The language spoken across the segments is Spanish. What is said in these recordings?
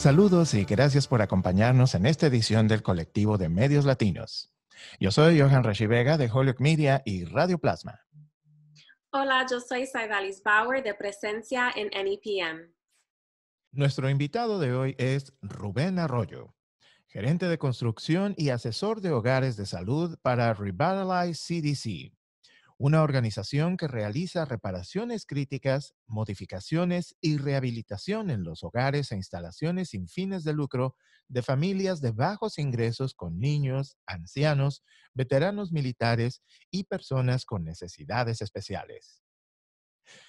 Saludos y gracias por acompañarnos en esta edición del colectivo de medios latinos. Yo soy Johan Rashivega de Hollywood Media y Radio Plasma. Hola, yo soy Saivalis Bauer de Presencia en NEPM. Nuestro invitado de hoy es Rubén Arroyo, gerente de construcción y asesor de hogares de salud para Revitalize CDC, una organización que realiza reparaciones críticas, modificaciones y rehabilitación en los hogares e instalaciones sin fines de lucro de familias de bajos ingresos con niños, ancianos, veteranos militares y personas con necesidades especiales.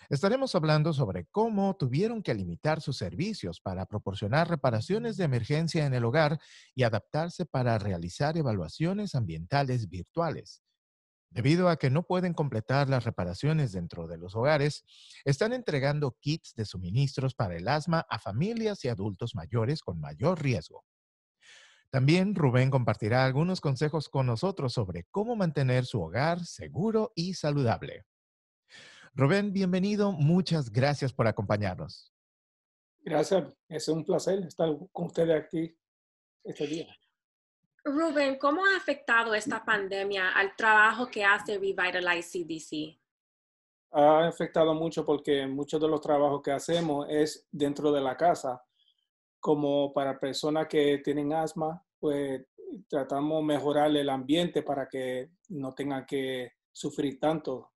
Estaremos hablando sobre cómo tuvieron que limitar sus servicios para proporcionar reparaciones de emergencia en el hogar y adaptarse para realizar evaluaciones ambientales virtuales Debido a que no pueden completar las reparaciones dentro de los hogares, están entregando kits de suministros para el asma a familias y adultos mayores con mayor riesgo. También Rubén compartirá algunos consejos con nosotros sobre cómo mantener su hogar seguro y saludable. Rubén, bienvenido. Muchas gracias por acompañarnos. Gracias. Es un placer estar con ustedes aquí este día. Rubén, ¿cómo ha afectado esta pandemia al trabajo que hace Revitalize CDC? Ha afectado mucho porque muchos de los trabajos que hacemos es dentro de la casa, como para personas que tienen asma, pues tratamos de mejorar el ambiente para que no tengan que sufrir tanto.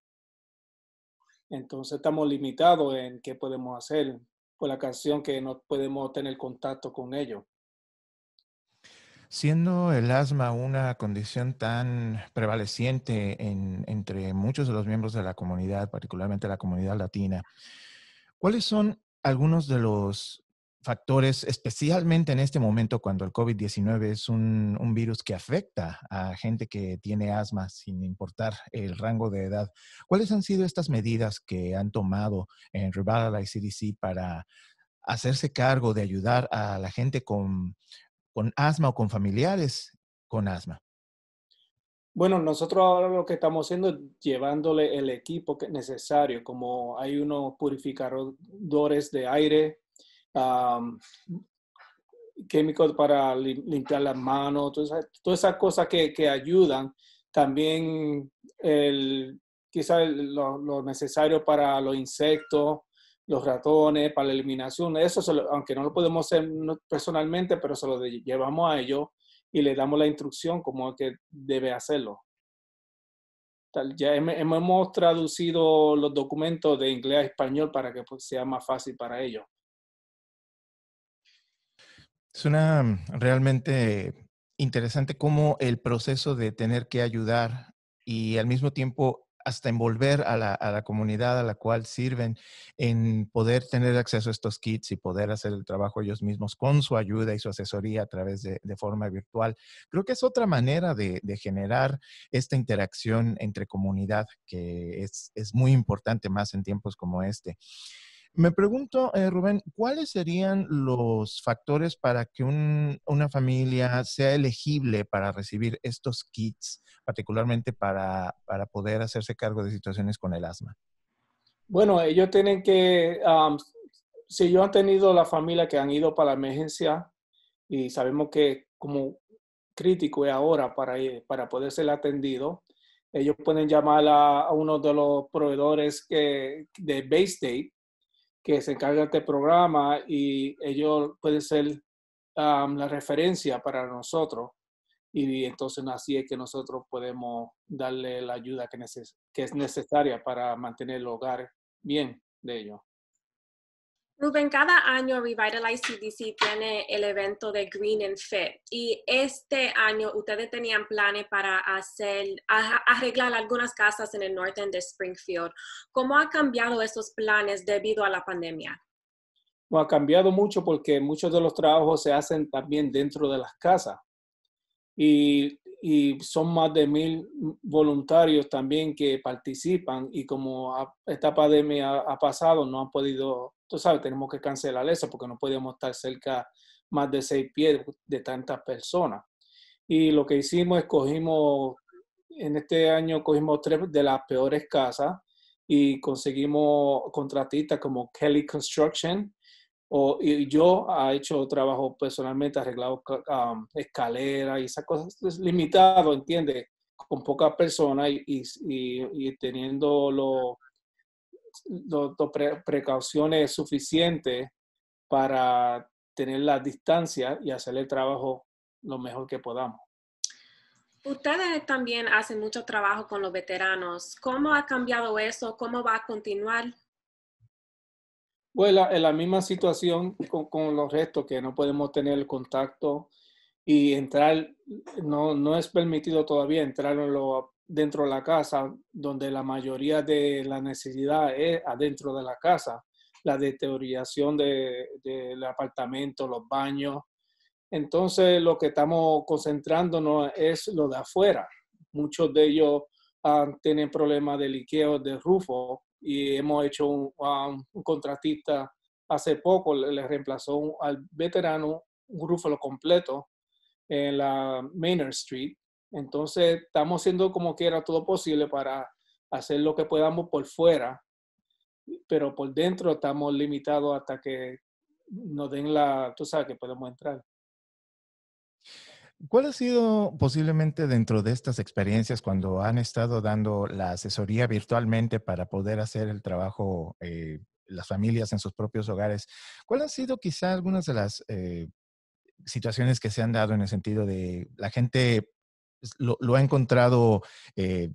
Entonces estamos limitados en qué podemos hacer por la canción que no podemos tener contacto con ellos. Siendo el asma una condición tan prevaleciente entre muchos de los miembros de la comunidad, particularmente la comunidad latina, ¿cuáles son algunos de los factores, especialmente en este momento cuando el COVID-19 es un, virus que afecta a gente que tiene asma sin importar el rango de edad. ¿Cuáles han sido estas medidas que han tomado en Rivada para hacerse cargo de ayudar a la gente con con asma o con familiares con asma? Bueno, nosotros ahora lo que estamos haciendo es llevándole el equipo es necesario, como hay unos purificadores de aire, químicos para limpiar las manos, todas esas, cosas que, ayudan. También el, quizás lo, necesario para los insectos, los ratones, para la eliminación, eso, aunque no lo podemos hacer personalmente, pero se lo llevamos a ellos y le damos la instrucción como que debe hacerlo. Ya hemos traducido los documentos de inglés a español para que pues, sea más fácil para ellos. Suena realmente interesante cómo el proceso de tener que ayudar y al mismo tiempo hasta envolver a la, comunidad a la cual sirven en poder tener acceso a estos kits y poder hacer el trabajo ellos mismos con su ayuda y su asesoría a través de, forma virtual. Creo que es otra manera de, generar esta interacción entre comunidad que es, es muy importante más en tiempos como este. Me pregunto, eh, Rubén, ¿cuáles serían los factores para que una familia sea elegible para recibir estos kits, particularmente para, poder hacerse cargo de situaciones con el asma? Bueno, ellos tienen que, si yo han tenido la familia que han ido para la emergencia y sabemos que como crítico es ahora para, eh, para poder ser atendido, ellos pueden llamar a, uno de los proveedores que, eh, de Base State que se encarga de este programa y ellos pueden ser la referencia para nosotros. Y entonces así es que nosotros podemos darle la ayuda que, que es necesaria para mantener el hogar bien de ellos. Rubén, cada año Revitalize CDC tiene el evento de Green and Fit y este año ustedes tenían planes para hacer, arreglar algunas casas en el norte de Springfield. ¿Cómo ha cambiado esos planes debido a la pandemia? ha cambiado mucho porque muchos de los trabajos se hacen también dentro de las casas. Y y son más de mil voluntarios también que participan y como esta pandemia ha, pasado, no han podido, tú sabes, tenemos que cancelar eso porque no podíamos estar cerca más de seis pies de tantas personas. Y lo que hicimos es cogimos, en este año cogimos tres de las peores casas y conseguimos contratistas como Kelly Construction, yo he hecho trabajo personalmente, arreglado escaleras y esas cosas, es pues, limitado, ¿entiendes? Con pocas personas y, teniendo los precauciones suficientes para tener la distancia y hacer el trabajo lo mejor que podamos. Ustedes también hacen mucho trabajo con los veteranos. ¿Cómo ha cambiado eso? ¿Cómo va a continuar? Bueno, pues, en la misma situación con, los restos, que no podemos tener el contacto y entrar, no, es permitido todavía entrar dentro de la casa, donde la mayoría de la necesidad es adentro de la casa, la deterioración del de, apartamento, los baños. Entonces, lo que estamos concentrándonos es lo de afuera. Muchos de ellos ah, tienen problemas de liqueo, de rufo, y hemos hecho un, contratista hace poco, le, reemplazó al veterano un rúfalo completo en la Main Street. Entonces estamos haciendo como quiera todo posible para hacer lo que podamos por fuera, pero por dentro estamos limitados hasta que nos den la, tú sabes, que podemos entrar. ¿Cuál ha sido posiblemente dentro de estas experiencias cuando han estado dando la asesoría virtualmente para poder hacer el trabajo eh, las familias en sus propios hogares? ¿Cuál han sido quizás algunas de las eh, situaciones que se han dado en el sentido de la gente lo, ha encontrado eh,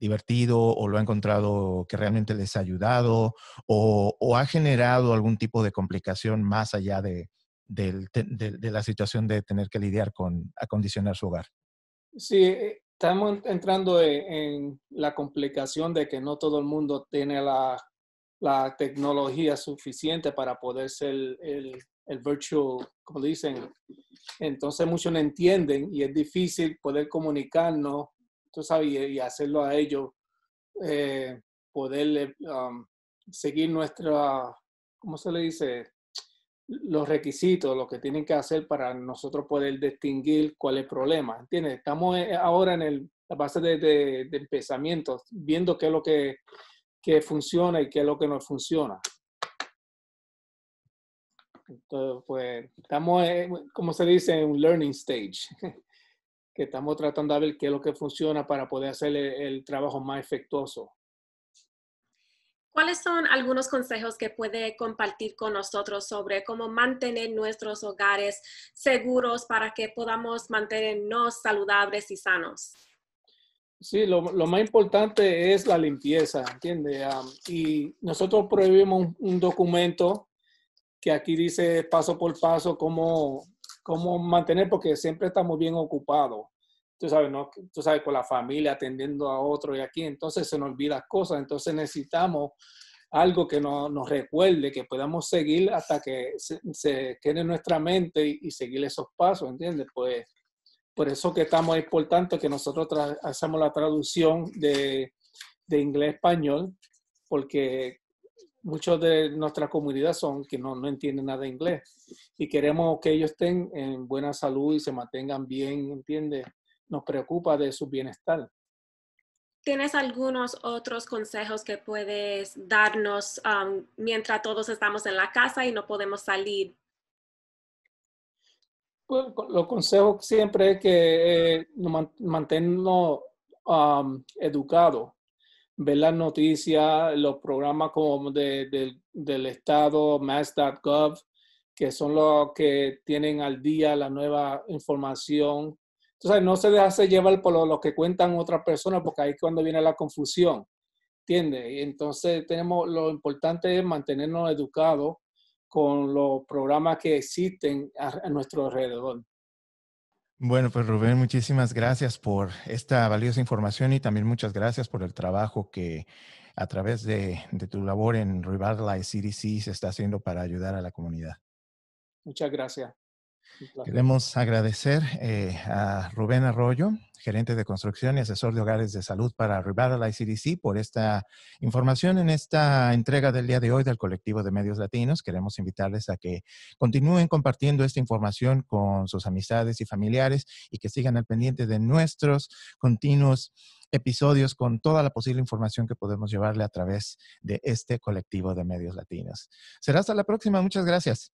divertido o lo ha encontrado que realmente les ha ayudado o ha generado algún tipo de complicación más allá de, de, la situación de tener que lidiar con acondicionar su hogar. Sí, eh, estamos entrando e, en, la complicación de que no todo el mundo tiene la, tecnología suficiente para poder ser el, virtual, como dicen. Entonces muchos no entienden y es difícil poder comunicarnos, tú sabes, y, hacerlo a ellos, eh, poder um, seguir nuestra, ¿cómo se le dice? los requisitos, lo que tienen que hacer para nosotros poder distinguir cuál es el problema. ¿Entiendes? Estamos eh, ahora en el, la base de, de, viendo qué es lo que, que, funciona y qué es lo que no funciona. Entonces, pues estamos, eh, como se dice, en un learning stage, que estamos tratando de ver qué es lo que funciona para poder hacer el trabajo más efectuoso. ¿Cuáles son algunos consejos que puede compartir con nosotros sobre cómo mantener nuestros hogares seguros para que podamos mantenernos saludables y sanos? Sí, lo, más importante es la limpieza, ¿entiendes? y nosotros prohibimos un, documento que aquí dice paso por paso cómo, cómo mantener, porque siempre estamos bien ocupados tú sabes, ¿no? tú sabes, con la familia, atendiendo a otro y aquí, entonces se nos olvida cosas, entonces necesitamos algo que nos recuerde, que podamos seguir hasta que se, quede en nuestra mente y, seguir esos pasos, ¿entiendes? Pues por eso que estamos por tanto, que nosotros hacemos la traducción de, inglés español, porque muchos de nuestra comunidad son que no, no, entienden nada de inglés y queremos que ellos estén en buena salud y se mantengan bien, ¿entiendes? nos preocupa de su bienestar. ¿Tienes algunos otros consejos que puedes darnos um, mientras todos estamos en la casa y no podemos salir? Pues, los consejos siempre es que eh, mantenernos um, educados, ver las noticias, los programas como del Estado, mass.gov, que son los que tienen al día la nueva información entonces, no se deja llevar por lo, que cuentan otras personas, porque ahí es cuando viene la confusión, ¿entiendes? entonces, tenemos, lo importante es mantenernos educados con los programas que existen a, nuestro alrededor. Bueno, pues Rubén, muchísimas gracias por esta valiosa información y también muchas gracias por el trabajo que a través de, tu labor en Revitalize CDC se está haciendo para ayudar a la comunidad. Muchas gracias. Queremos agradecer eh, a Rubén Arroyo, gerente de construcción y asesor de hogares de salud para Rivera la ICDC, por esta información en esta entrega del día de hoy del colectivo de medios latinos. Queremos invitarles a que continúen compartiendo esta información con sus amistades y familiares y que sigan al pendiente de nuestros continuos episodios con toda la posible información que podemos llevarle a través de este colectivo de medios latinos. Será hasta la próxima. Muchas gracias.